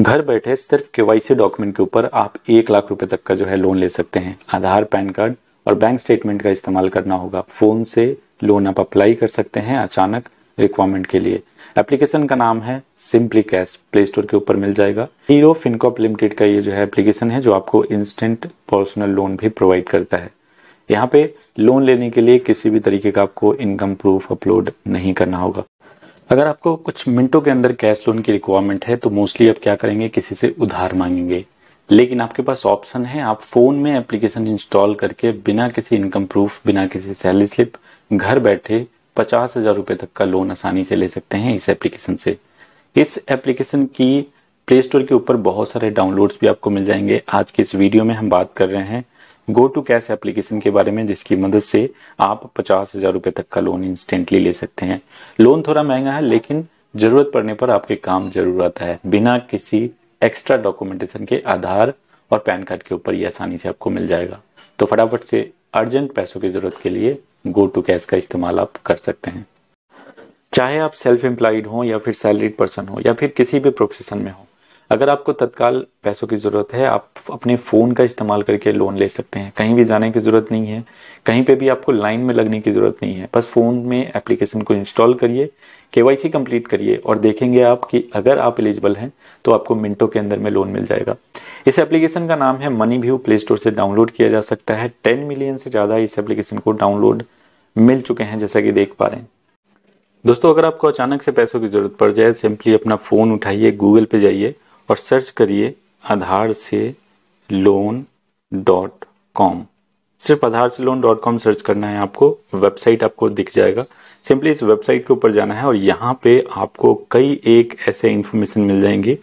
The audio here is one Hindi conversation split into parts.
घर बैठे सिर्फ के डॉक्यूमेंट के ऊपर आप एक लाख रुपए तक का जो है लोन ले सकते हैं आधार पैन कार्ड और बैंक स्टेटमेंट का इस्तेमाल करना होगा फ़ोन से लोन आप अप्लाई कर सकते हैं अचानक रिक्वायरमेंट के लिए एप्लीकेशन का नाम है सिंपली कैश प्ले स्टोर के ऊपर मिल जाएगा हीरो फिनकॉप लिमिटेड का ये जो है एप्लीकेशन है जो आपको इंस्टेंट पर्सनल लोन भी प्रोवाइड करता है यहाँ पे लोन लेने के लिए किसी भी तरीके का आपको इनकम प्रूफ अपलोड नहीं करना होगा अगर आपको कुछ मिनटों के अंदर कैश लोन की रिक्वायरमेंट है तो मोस्टली आप क्या करेंगे किसी से उधार मांगेंगे लेकिन आपके पास ऑप्शन है आप फ़ोन में एप्लीकेशन इंस्टॉल करके बिना किसी इनकम प्रूफ बिना किसी सैलरी स्लिप घर बैठे पचास हज़ार रुपए तक का लोन आसानी से ले सकते हैं इस एप्लीकेशन से इस एप्लीकेशन की प्ले स्टोर के ऊपर बहुत सारे डाउनलोड्स भी आपको मिल जाएंगे आज के इस वीडियो में हम बात कर रहे हैं गो टू कैश एप्लीकेशन के बारे में जिसकी मदद से आप पचास हजार रुपए तक का लोन इंस्टेंटली ले सकते हैं लोन थोड़ा महंगा है लेकिन जरूरत पड़ने पर आपके काम जरूर आता है बिना किसी एक्स्ट्रा डॉक्यूमेंटेशन के आधार और पैन कार्ड के ऊपर ये आसानी से आपको मिल जाएगा तो फटाफट से अर्जेंट पैसों की जरूरत के लिए गो टू कैश का इस्तेमाल आप कर सकते हैं चाहे आप सेल्फ एम्प्लॉयड हो या फिर सैलरीड पर्सन हो या फिर किसी भी प्रोफेशन में हो अगर आपको तत्काल पैसों की ज़रूरत है आप अपने फ़ोन का इस्तेमाल करके लोन ले सकते हैं कहीं भी जाने की ज़रूरत नहीं है कहीं पे भी आपको लाइन में लगने की ज़रूरत नहीं है बस फ़ोन में एप्लीकेशन को इंस्टॉल करिए के कंप्लीट करिए और देखेंगे आप कि अगर आप एलिजिबल हैं तो आपको मिनटों के अंदर में लोन मिल जाएगा इस एप्लीकेशन का नाम है मनी व्यू प्ले स्टोर से डाउनलोड किया जा सकता है टेन मिलियन से ज़्यादा इस एप्लीकेशन को डाउनलोड मिल चुके हैं जैसा कि देख पा रहे हैं दोस्तों अगर आपको अचानक से पैसों की ज़रूरत पड़ जाए सिंपली अपना फ़ोन उठाइए गूगल पे जाइए और सर्च करिए आधार से लोन डॉट कॉम सिर्फ आधार से लोन डॉट कॉम सर्च करना है आपको वेबसाइट आपको दिख जाएगा सिंपली इस वेबसाइट के ऊपर जाना है और यहाँ पे आपको कई एक ऐसे इन्फॉर्मेशन मिल जाएंगे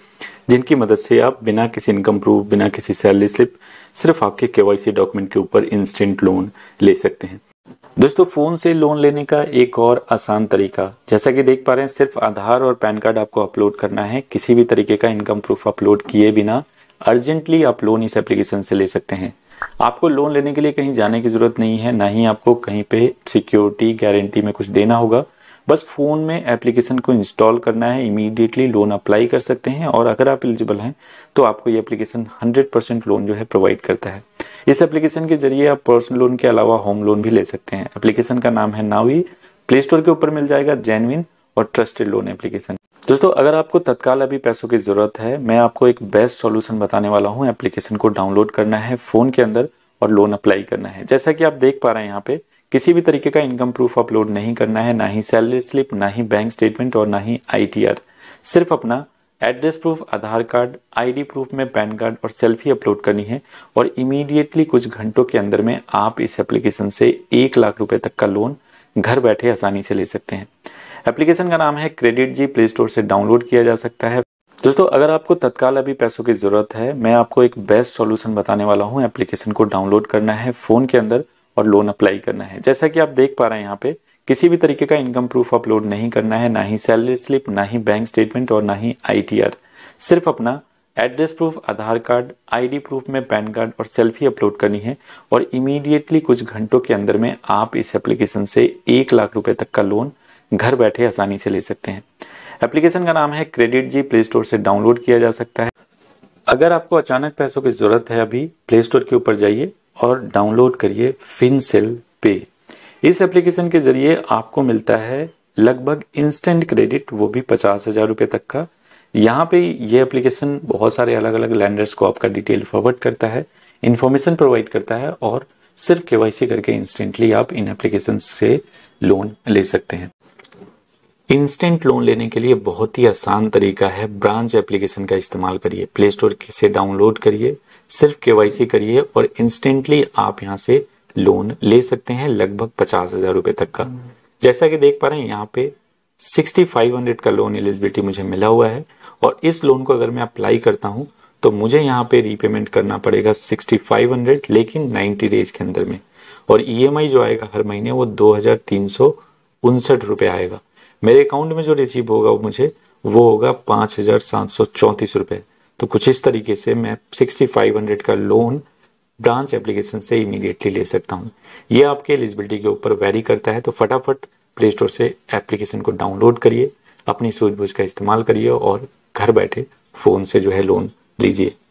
जिनकी मदद से आप बिना किसी इनकम प्रूफ बिना किसी सैलरी स्लिप सिर्फ आपके केवाईसी डॉक्यूमेंट के ऊपर इंस्टेंट लोन ले सकते हैं दोस्तों फ़ोन से लोन लेने का एक और आसान तरीका जैसा कि देख पा रहे हैं सिर्फ आधार और पैन कार्ड आपको अपलोड करना है किसी भी तरीके का इनकम प्रूफ अपलोड किए बिना अर्जेंटली आप लोन इस एप्लीकेशन से ले सकते हैं आपको लोन लेने के लिए कहीं जाने की ज़रूरत नहीं है ना ही आपको कहीं पे सिक्योरिटी गारंटी में कुछ देना होगा बस फ़ोन में एप्लीकेशन को इंस्टॉल करना है इमीडिएटली लोन अप्लाई कर सकते हैं और अगर आप एलिजिबल हैं तो आपको ये एप्लीकेशन 100% लोन जो है प्रोवाइड करता है इस एप्लीकेशन के जरिए आप पर्सनल लोन के अलावा होम लोन भी ले सकते हैं एप्लीकेशन का नाम है नावी प्ले स्टोर के ऊपर मिल जाएगा जेनविन और ट्रस्टेड लोन एप्लीकेशन दोस्तों अगर आपको तत्काल अभी पैसों की ज़रूरत है मैं आपको एक बेस्ट सॉल्यूशन बताने वाला हूँ एप्लीकेशन को डाउनलोड करना है फ़ोन के अंदर और लोन अप्लाई करना है जैसा कि आप देख पा रहे हैं यहाँ पे किसी भी तरीके का इनकम प्रूफ अपलोड नहीं करना है ना ही सैलरी स्लिप ना ही बैंक स्टेटमेंट और ना ही आई सिर्फ अपना address proof Aadhaar card ID proof में पैन कार्ड और सेल्फी अपलोड करनी है और इमीडिएटली कुछ घंटों के अंदर में आप इस एप्लीकेशन से एक लाख रुपए तक का लोन घर बैठे आसानी से ले सकते हैं एप्लीकेशन का नाम है क्रेडिट जी प्ले स्टोर से डाउनलोड किया जा सकता है दोस्तों अगर आपको तत्काल अभी पैसों की ज़रूरत है मैं आपको एक बेस्ट सोल्यूशन बताने वाला हूँ एप्लीकेशन को डाउनलोड करना है फ़ोन के अंदर और लोन अप्लाई करना है जैसा कि आप देख पा रहे हैं यहाँ पे किसी भी तरीके का इनकम प्रूफ अपलोड नहीं करना है ना ही सैलरी स्लिप ना ही बैंक स्टेटमेंट और ना ही आईटीआर सिर्फ अपना address proof Aadhaar card ID proof में पैन कार्ड और सेल्फी अपलोड करनी है और इमीडिएटली कुछ घंटों के अंदर में आप इस एप्लीकेशन से एक लाख रुपए तक का लोन घर बैठे आसानी से ले सकते हैं एप्लीकेशन का नाम है क्रेडिट जी प्ले स्टोर से डाउनलोड किया जा सकता है अगर आपको अचानक पैसों की जरूरत है अभी प्ले स्टोर के ऊपर जाइए और डाउनलोड करिए फिन सेल पे इस एप्लीकेशन के जरिए आपको मिलता है लगभग इंस्टेंट क्रेडिट वो भी पचास हजार रुपये तक का यहाँ पे ये एप्लीकेशन बहुत सारे अलग अलग लैंडर्स को आपका डिटेल फॉरवर्ड करता है इन्फॉर्मेशन प्रोवाइड करता है और सिर्फ के करके इंस्टेंटली आप इन एप्लीकेशन से लोन ले सकते हैं इंस्टेंट लोन लेने के लिए बहुत ही आसान तरीका है ब्रांच एप्लीकेशन का इस्तेमाल करिए प्ले स्टोर से डाउनलोड करिए सिर्फ के करिए और इंस्टेंटली आप यहाँ से लोन ले सकते हैं लगभग पचास हजार रुपए तक का जैसा कि देख पा रहे हैं यहाँ पे सिक्सटी फाइव हंड्रेड का लोन एलिजिबिलिटी मुझे मिला हुआ है और इस लोन को अगर मैं अप्लाई करता हूँ तो मुझे यहाँ पे रीपेमेंट करना पड़ेगा सिक्सटी फाइव हंड्रेड लेकिन नाइन्टी डेज के अंदर में और ई e जो आएगा हर महीने वो दो हजार तीन सौ उनसठ आएगा मेरे अकाउंट में जो रिसीव होगा वो मुझे वो होगा पांच हजार सात सौ चौंतीस तो कुछ इस तरीके से मैं सिक्सटी फाइव हंड्रेड का लोन ब्रांच एप्लीकेशन से इमीडिएटली ले सकता हूँ ये आपके एलिजिबिलिटी के ऊपर वेरी करता है तो फटाफट प्ले स्टोर से एप्लीकेशन को डाउनलोड करिए अपनी सूझबूझ का इस्तेमाल करिए और घर बैठे फ़ोन से जो है लोन लीजिए